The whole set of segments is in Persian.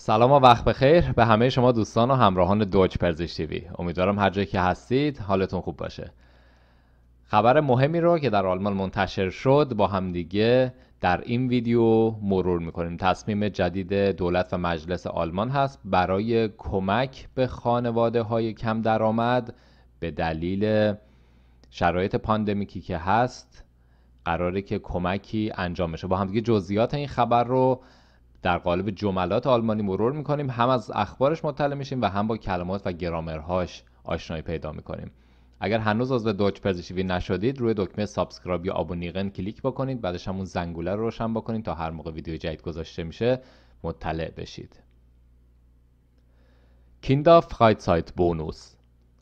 سلام و وقت بخیر به همه شما دوستان و همراهان دوج پرزشتیوی امیدوارم هر جایی که هستید حالتون خوب باشه خبر مهمی رو که در آلمان منتشر شد با همدیگه در این ویدیو مرور میکنیم تصمیم جدید دولت و مجلس آلمان هست برای کمک به خانواده های کم درآمد به دلیل شرایط پاندمیکی که هست قراره که کمکی انجام بشه با همدیگه جزئیات این خبر رو در قالب جملات آلمانی مرور میکنیم هم از اخبارش مطلع میشیم و هم با کلمات و گرامرهاش آشنایی پیدا میکنیم اگر هنوز از دوچ پزشیوی نشدید روی دکمه سابسکرایب یا آبونیغن کلیک بکنید بعدش همون زنگوله رو روشن بکنید تا هر موقع ویدیو جدید گذاشته میشه مطلع بشید کیندا سایت بونوس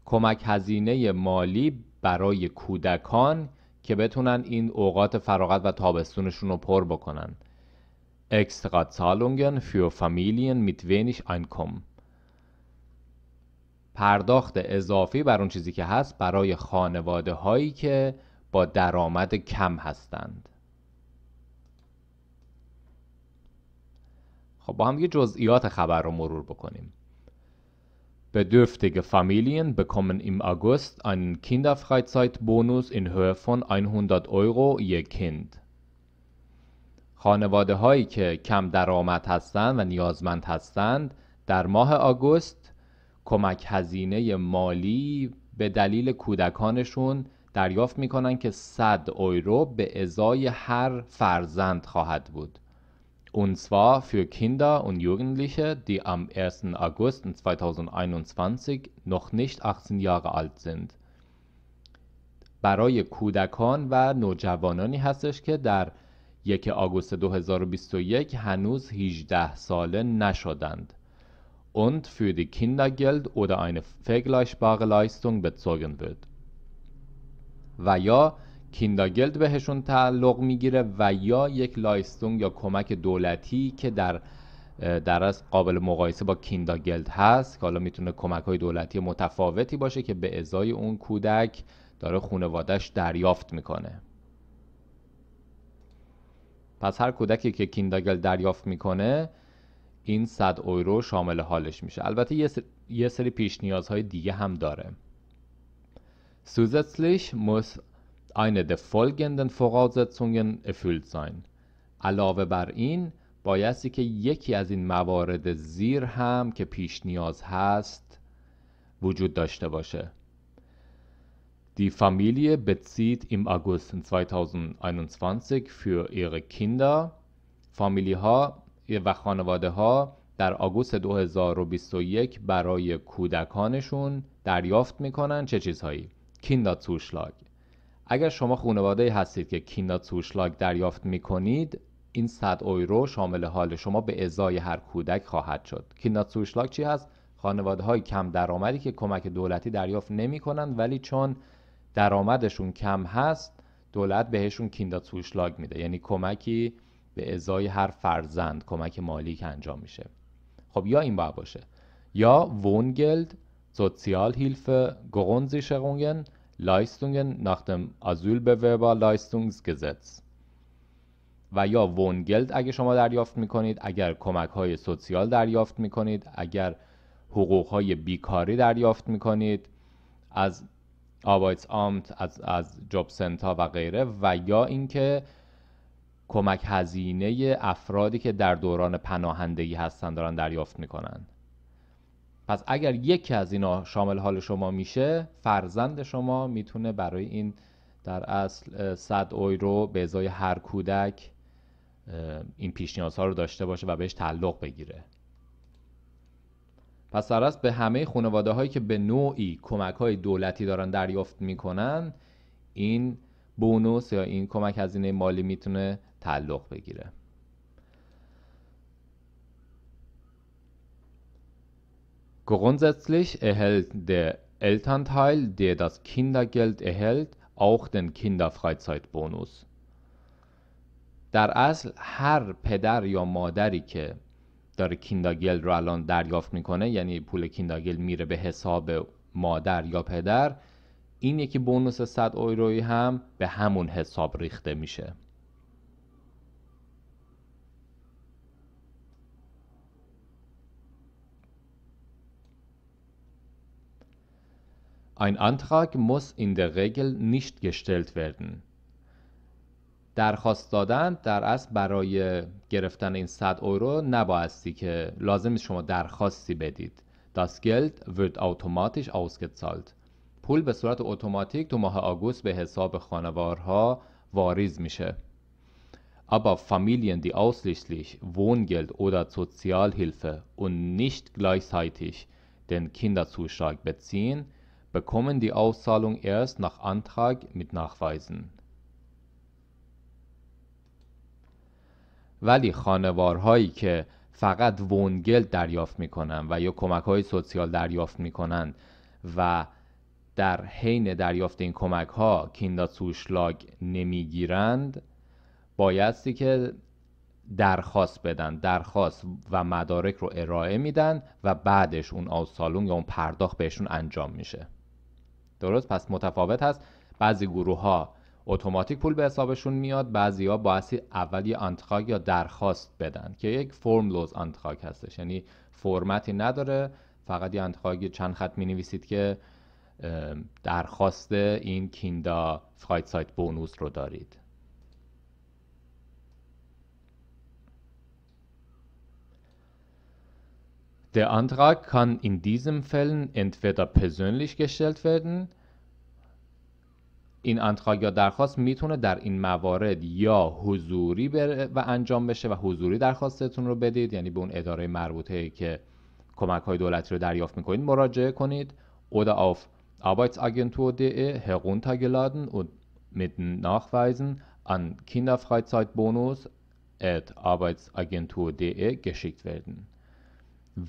کمک هزینه مالی برای کودکان که بتونن این اوقات فراغت و تابستونشون رو پر بکنن extra Zahlungen für Familien mit wenig Einkommen پرداخت اضافی بر اون چیزی که هست برای خانواده هایی که با درآمد کم هستند خب با هم یه جزئیات خبر رو مرور بکنیم Bedürftige Familien bekommen im August einen Kinderfreizeitbonus in Höhe von 100 Euro je Kind. خانواده هایی که کم درآمد هستند و نیازمند هستند در ماه آگوست کمک هزینه مالی به دلیل کودکانشون دریافت می کنند که 100 اورو به ازای هر فرزند خواهد بود. Und zwar für Kinder und Jugendliche, die am 1. August 2021 noch nicht 18 Jahre alt sind. برای کودکان و نوجوانانی هستش که در 1 آگوست 2021 هنوز 18 ساله نشدند. und für die Kindergeld oder eine vergleichbare Leistung bezogen wird. و یا کینداگلد بهشون تعلق میگیره و یا یک لایستونگ یا کمک دولتی که در در از قابل مقایسه با کینداگلد هست که حالا میتونه کمک های دولتی متفاوتی باشه که به ازای اون کودک داره خونوادش دریافت میکنه پس هر کودکی که کینداگل دریافت میکنه این 100 اورو شامل حالش میشه البته یه, سری پیش نیازهای دیگه هم داره Zusätzlich muss eine der folgenden Voraussetzungen erfüllt sein. علاوه بر این بایستی که یکی از این موارد زیر هم که پیش نیاز هست وجود داشته باشه Die Familie bezieht im August 2021 für ihre Kinder, فامیلی ها و خانواده ها در آگوست 2021 برای کودکانشون دریافت میکنن چه چیزهایی توشلاگ اگر شما خانواده هستید که توشلاگ دریافت میکنید این صد یورو شامل حال شما به ازای هر کودک خواهد شد توشلاگ چی هست خانواده های کم درآمدی که کمک دولتی دریافت نمی ولی چون درآمدشون کم هست دولت بهشون کیندازوشلاگ میده یعنی کمکی به ازای هر فرزند کمک مالی که انجام میشه خب یا این باید باشه یا وونگلد، لایستونگن ناختم ازول به nach لایستونگز گزتز و یا وونگلد اگه شما دریافت میکنید اگر کمک های سوسیال دریافت میکنید اگر حقوق های بیکاری دریافت میکنید از آبایتس آمت از, از جاب سنتا و غیره و یا اینکه کمک هزینه افرادی که در دوران پناهندگی هستن دارن دریافت میکنن پس اگر یکی از اینا شامل حال شما میشه فرزند شما میتونه برای این در اصل 100 اویرو به ازای هر کودک این ها رو داشته باشه و بهش تعلق بگیره پس به همه خانواده هایی که به نوعی کمک های دولتی دارن دریافت میکنن این بونوس یا این کمک هزینه مالی میتونه تعلق بگیره Grundsätzlich erhält der Elternteil, der das Kindergeld erhält, auch den Kinderfreizeitbonus. در اصل هر پدر یا مادری که داره کینداگل رو الان دریافت میکنه یعنی پول کینداگل میره به حساب مادر یا پدر این یکی بونوس 100 اورویی هم به همون حساب ریخته میشه Ein Antrag muss in der Regel nicht gestellt werden. درخواست دادن در اصل برای گرفتن این 100 اورو نبایستی که لازم شما درخواستی بدید Das Geld wird automatisch ausgezahlt پول به صورت اتوماتیک تو ماه آگوست به حساب خانوارها واریز میشه Aber Familien, die ausschließlich Wohngeld oder Sozialhilfe und nicht gleichzeitig den Kinderzuschlag beziehen, bekommen die Auszahlung erst nach Antrag mit Nachweisen. ولی خانوارهایی که فقط ونگل دریافت میکنن و یا کمک های سوسیال دریافت میکنند و در حین دریافت این کمک ها سوشلاگ نمیگیرند بایستی که درخواست بدن درخواست و مدارک رو ارائه میدن و بعدش اون آوسالون یا اون پرداخت بهشون انجام میشه درست پس متفاوت هست بعضی گروه ها اتوماتیک پول به حسابشون میاد بعضیا باعثی اول یه انتخاب یا درخواست بدن که یک لوز انتخاب هستش یعنی فرمتی نداره فقط یه انتخاب چند خط می نویسید که درخواست این کیندا فایت سایت بونوس رو دارید Der Antrag kann in diesem Fällen entweder persönlich gestellt werden, این انتخاب یا درخواست میتونه در این موارد یا حضوری بره و انجام بشه و حضوری درخواستتون رو بدید یعنی به اون اداره مربوطه که کمک های دولتی رو دریافت میکنید مراجعه کنید و auf Arbeitsagentur.de heruntergeladen und mit Nachweisen an Kinderfreizeitbonus آگنتو Arbeitsagentur.de geschickt werden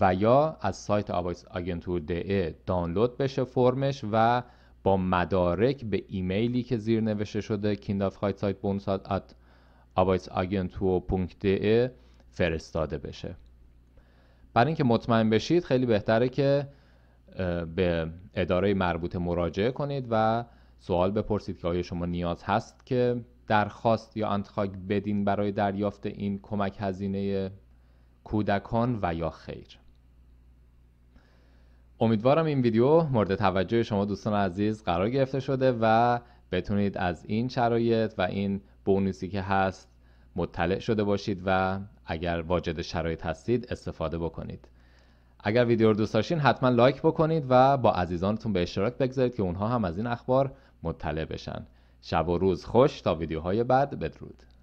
و یا از سایت Arbeitsagentur.de دانلود بشه فرمش و با مدارک به ایمیلی که زیر نوشته شده kindafreizeitbonusat@arbeitsagentur.de فرستاده بشه برای اینکه مطمئن بشید خیلی بهتره که به اداره مربوط مراجعه کنید و سوال بپرسید که آیا شما نیاز هست که درخواست یا انتخاب بدین برای دریافت این کمک هزینه کودکان و یا خیر امیدوارم این ویدیو مورد توجه شما دوستان عزیز قرار گرفته شده و بتونید از این شرایط و این بونوسی که هست مطلع شده باشید و اگر واجد شرایط هستید استفاده بکنید اگر ویدیو رو دوست داشتین حتما لایک بکنید و با عزیزانتون به اشتراک بگذارید که اونها هم از این اخبار مطلع بشن شب و روز خوش تا ویدیوهای بعد بدرود